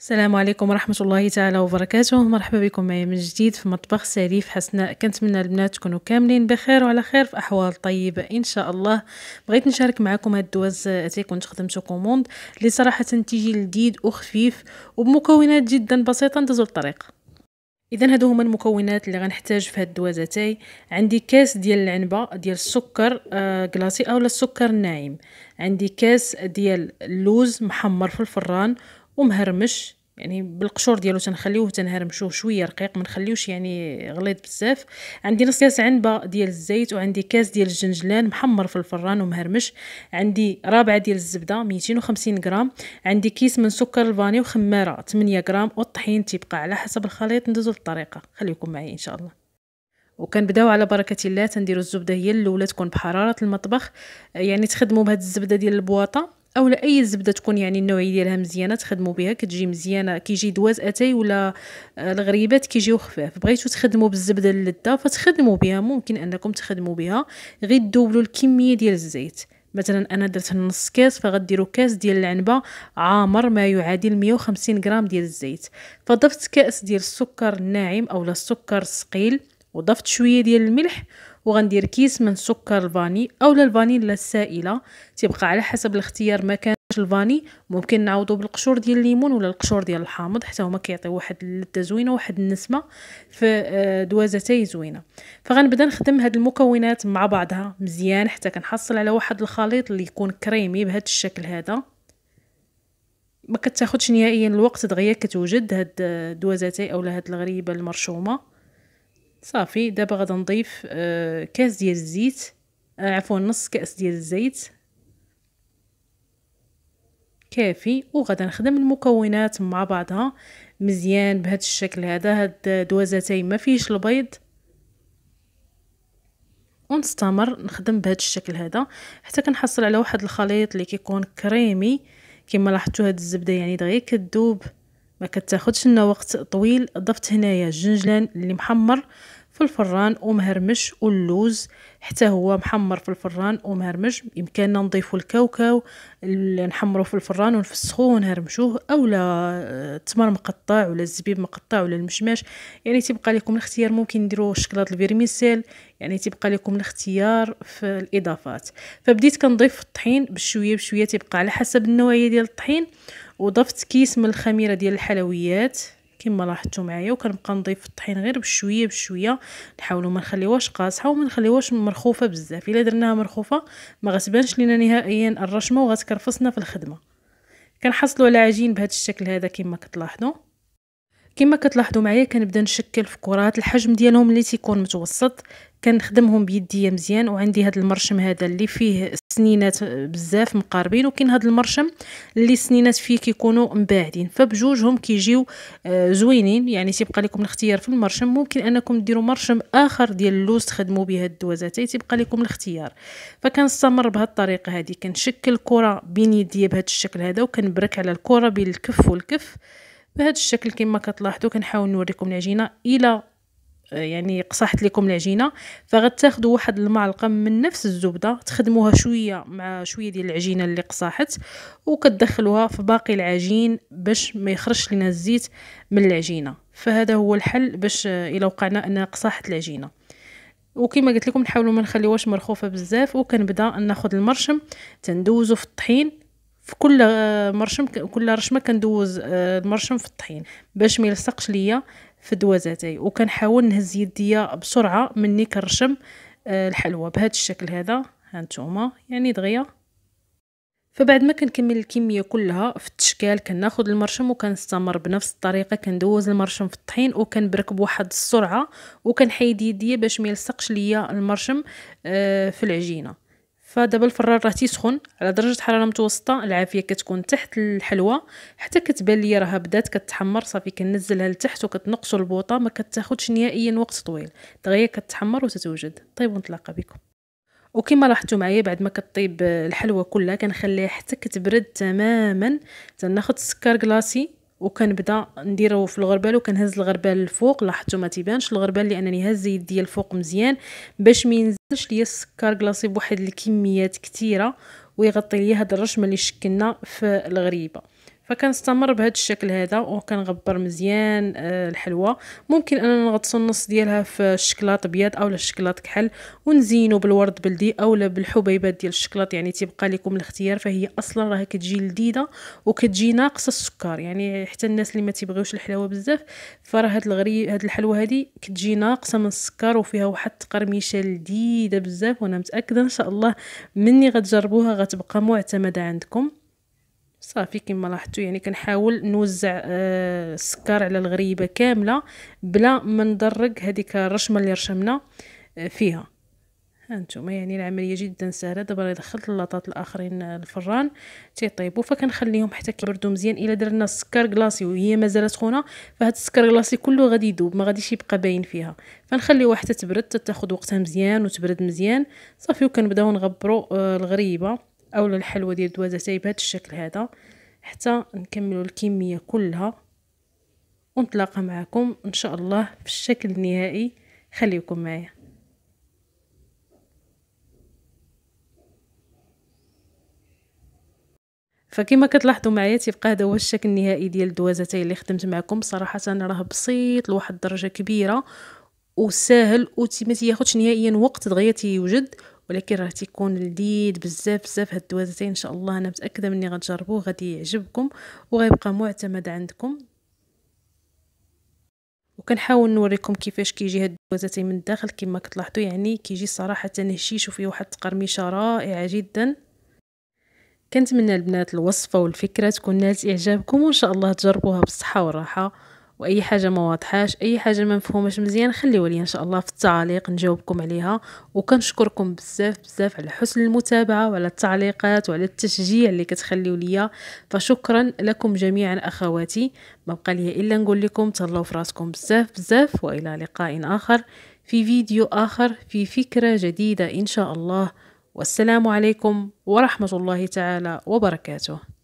السلام عليكم ورحمة الله تعالى وبركاته مرحبا بكم معي من جديد في مطبخ سريف حسناء كنتمنى البنات تكونوا كاملين بخير وعلى خير في أحوال طيبة إن شاء الله بغيت نشارك معكم هاد الدواز أتي كنت خدمته كوموند اللي صراحة تيجي لذيذ وخفيف وبمكونات جدا بسيطة ندوزو الطريق اذا هادو هما المكونات اللي غنحتاج في هاد الدواز أتاي عندي كاس ديال العنبه ديال السكر آه، كلاصي اولا السكر الناعم عندي كاس ديال اللوز محمر في الفران ومهرمش يعني بالقشور ديالو تنخليوه تنهرمشوه شويه رقيق ما نخليوش يعني غليظ بزاف عندي نص كاس عنبه ديال الزيت وعندي كاس ديال الجنجلان محمر في الفران ومهرمش عندي رابعه ديال الزبده 250 غرام عندي كيس من سكر الفاني وخماره 8 غرام والطحين تيبقى على حسب الخليط ندوزو للطريقه خليكم معايا ان شاء الله وكنبداو على بركه الله تنديروا الزبده هي الاولى تكون بحراره المطبخ يعني تخدموا بهاد الزبده ديال البواطه او اي زبده تكون يعني النوعيه ديالها مزيانه تخدموا بها كتجي مزيانه كيجي دواز اتاي ولا آه، الغريبات كيجيو خفاف بغيتو تخدموا بالزبده اللذه فتخدموا بها ممكن انكم تخدموا بها غير دوبلوا الكميه ديال الزيت مثلا انا درت نص كاس فغديروا كاس ديال العنبه عامر ما يعادل 150 غرام ديال الزيت فضفت كاس ديال السكر الناعم او السكر الثقيل وضفت شويه ديال الملح وغندير كيس من سكر الفاني او الفانيلا السائله تبقى على حسب الاختيار ما كان الفاني ممكن نعوضو بالقشور ديال الليمون ولا القشور ديال الحامض حتى هما كيعطيو واحد اللذه زوينه واحد النسمه في آه، دوازتي زوينه فغنبدا نخدم هاد المكونات مع بعضها مزيان حتى كنحصل على واحد الخليط اللي يكون كريمي بهذا الشكل هذا ما كتاخذش نهائيا الوقت دغيا كتوجد هاد آه، دوازتي اولا هاد الغريبه المرشومه صافي دابا غادا نضيف آه، كاس ديال الزيت آه، عفوا نص كاس ديال الزيت كافي وغادي نخدم المكونات مع بعضها مزيان بهذا الشكل هذا هاد دوازتين ما فيش البيض ونستمر نخدم بهذا الشكل هذا حتى كنحصل على واحد الخليط اللي كيكون كريمي كما لاحظتوا هاد الزبده يعني دغيا كتذوب ما كتاخدش لنا وقت طويل ضفت هنايا الجنجلان اللي محمر في الفران ومهرمش واللوز حتى هو محمر في الفران ومهرمش بامكاننا نضيفوا الكاوكاو نحمره في الفران ونفسخوه ونهرمشوه اولا التمر آه، مقطع ولا الزبيب مقطع ولا المشماش يعني تبقى لكم الاختيار ممكن نديرو شكلاط الفيرميسيل يعني تبقى لكم الاختيار في الاضافات فبديت كنضيف الطحين بشويه بشويه تبقى على حسب النوعيه ديال الطحين وضفت كيس من الخميره ديال الحلويات كما لاحظتوا معايا وكنبقى نضيف الطحين غير بشويه بشويه نحاولوا ما نخليوهاش قاصحه وما نخليوهاش مرخوفه بزاف الا درناها مرخوفه ما غتبانش لينا نهائيا الرشمه وغتكرفصنا في الخدمه كنحصلوا على عجين بهذا الشكل هذا كما كتلاحظوا كما كتلاحظوا معايا كنبدا نشكل كرات الحجم ديالهم اللي تيكون متوسط كنخدمهم بيديا مزيان وعندي هذا المرشم هذا اللي فيه سنينات بزاف مقاربين وكاين هذا المرشم اللي السنينات فيه كيكونوا مباعدين فبجوجهم كيجيو آه، زوينين يعني تيبقى لكم الاختيار في المرشم ممكن انكم ديروا مرشم اخر ديال اللوز تخدموا به هاد الدوازات تيبقى لكم الاختيار فكنستمر بهاد الطريقه هذه كنشكل كره بين يدي بهذا الشكل هذا وكنبرك على الكره بين الكف والكف بهذا الشكل كما كتلاحظوا كنحاول نوريكم العجينه الى آه، يعني قصحت لكم العجينه فغتاخذوا واحد المعلقه من نفس الزبده تخدموها شويه مع شويه ديال العجينه اللي قصحت وكتدخلوها في باقي العجين باش ما يخرجش لنا الزيت من العجينه فهذا هو الحل باش آه، الا وقعنا ان قصحت العجينه وكما قلت لكم نحاولوا ما نخليوهاش مرخوفه بزاف وكنبدا ناخذ المرشم تندوزو في الطحين في كل آه، مرشم كل رشمه كندوز المرشم آه، في الطحين باش ما يلصقش ليا في دوازاتي وكنحاول نهز يديا بسرعه مني كنرشم آه، الحلوى بهذا الشكل هذا هانتوما يعني دغيا فبعد ما كنكمل الكميه كلها في التشكال كناخذ المرشم وكنستمر بنفس الطريقه كندوز المرشم في الطحين وكنبرك بواحد السرعه وكنحيد يدي باش ما يلصقش ليا المرشم في العجينه فدابا الفران راه تيسخن على درجه حراره متوسطه العافيه كتكون تحت الحلوه حتى كتبان ليا راها بدات كتحمر صافي كنزلها لتحت وكتنقصو البوطه ما كتاخذش نهائيا وقت طويل دغيا كتحمر وتتوجد طيب ونتلاقى بكم وكما لاحظتوا معايا بعد ما كطيب الحلوه كلها كنخليها حتى كتبرد تماما تناخذ السكر كلاصي وكنبدا نديرو في الغربال وكنهز الغربال الفوق لاحظتوا ما تيبانش الغربال لانني هازه يديا الفوق مزيان باش ما ينزلش ليا السكر كلاصي بواحد الكميات كثيره ويغطي ليا هاد الرشمه اللي شكلنا في الغريبه فكنستمر بهذا الشكل هذا وكنغبر مزيان آه، الحلوى ممكن اننا نغطسو النص ديالها في الشكلاط ابيض اولا الشكلاط كحل ونزينو بالورد بلدي اولا بالحبيبات ديال الشكلاط يعني تيبقى لكم الاختيار فهي اصلا راه كتجي لذيذه وكتجي ناقصه السكر يعني حتى الناس اللي ما تيبغيوش الحلاوه بزاف فراه هاد الغري هاد الحلوى هادي كتجي ناقصه من السكر وفيها واحد التقرميشه لذيذه بزاف وانا متاكده ان شاء الله مني غتجربوها غتبقى معتمده عندكم صافي كما لاحظتوا يعني كنحاول نوزع السكر آه، على الغريبه كامله بلا ما نضرق هذيك الرشمه اللي رشمنا آه، فيها هانتوما يعني العمليه جدا سهله دابا دخلت اللاطات الاخرين آه، الفران تيطيبوا فكنخليهم حتى كيبردوا مزيان الا درنا السكر كلاصي وهي مازال سخونه فهاد السكر كلاصي كله غادي يذوب ما غاديش يبقى باين فيها فنخليوها حتى تبرد تاخذ وقتها مزيان وتبرد مزيان صافي وكنبداو نغبروا الغريبه اولا الحلوه ديال الدوازه تاهي بهذا الشكل هذا حتى نكملوا الكميه كلها ونتلاقى معكم ان شاء الله في الشكل النهائي خليكم معايا فكما كتلاحظوا معايا تيبقى هذا هو الشكل النهائي ديال الدوازتين اللي خدمت معكم صراحه راه بسيط لواحد الدرجه كبيره وساهل وما تياخذش نهائيا وقت دغيا تيوجد ولكن راه تيكون لذيذ بزاف بزاف هاد الدوازتين ان شاء الله انا متاكده مني غتجربوه غادي يعجبكم وغيبقى معتمد عندكم وكنحاول نوريكم كيفاش كيجي هاد الدوازتين من الداخل كما كتلاحظوا يعني كيجي صراحه هشيش وفيه واحد القرميشه رائعه جدا كنتمنى البنات الوصفه والفكره تكون نالت اعجابكم وان شاء الله تجربوها بالصحه والراحه واي حاجه ما واضحاش اي حاجه ما مفهومش مزيان خليوا لي ان شاء الله في التعليق نجاوبكم عليها وكنشكركم بزاف بزاف على حسن المتابعه وعلى التعليقات وعلى التشجيع اللي كتخليو ليا فشكرا لكم جميعا اخواتي ما بقى لي الا نقول لكم تهلاو في راسكم بزاف بزاف والى لقاء اخر في فيديو اخر في فكره جديده ان شاء الله والسلام عليكم ورحمه الله تعالى وبركاته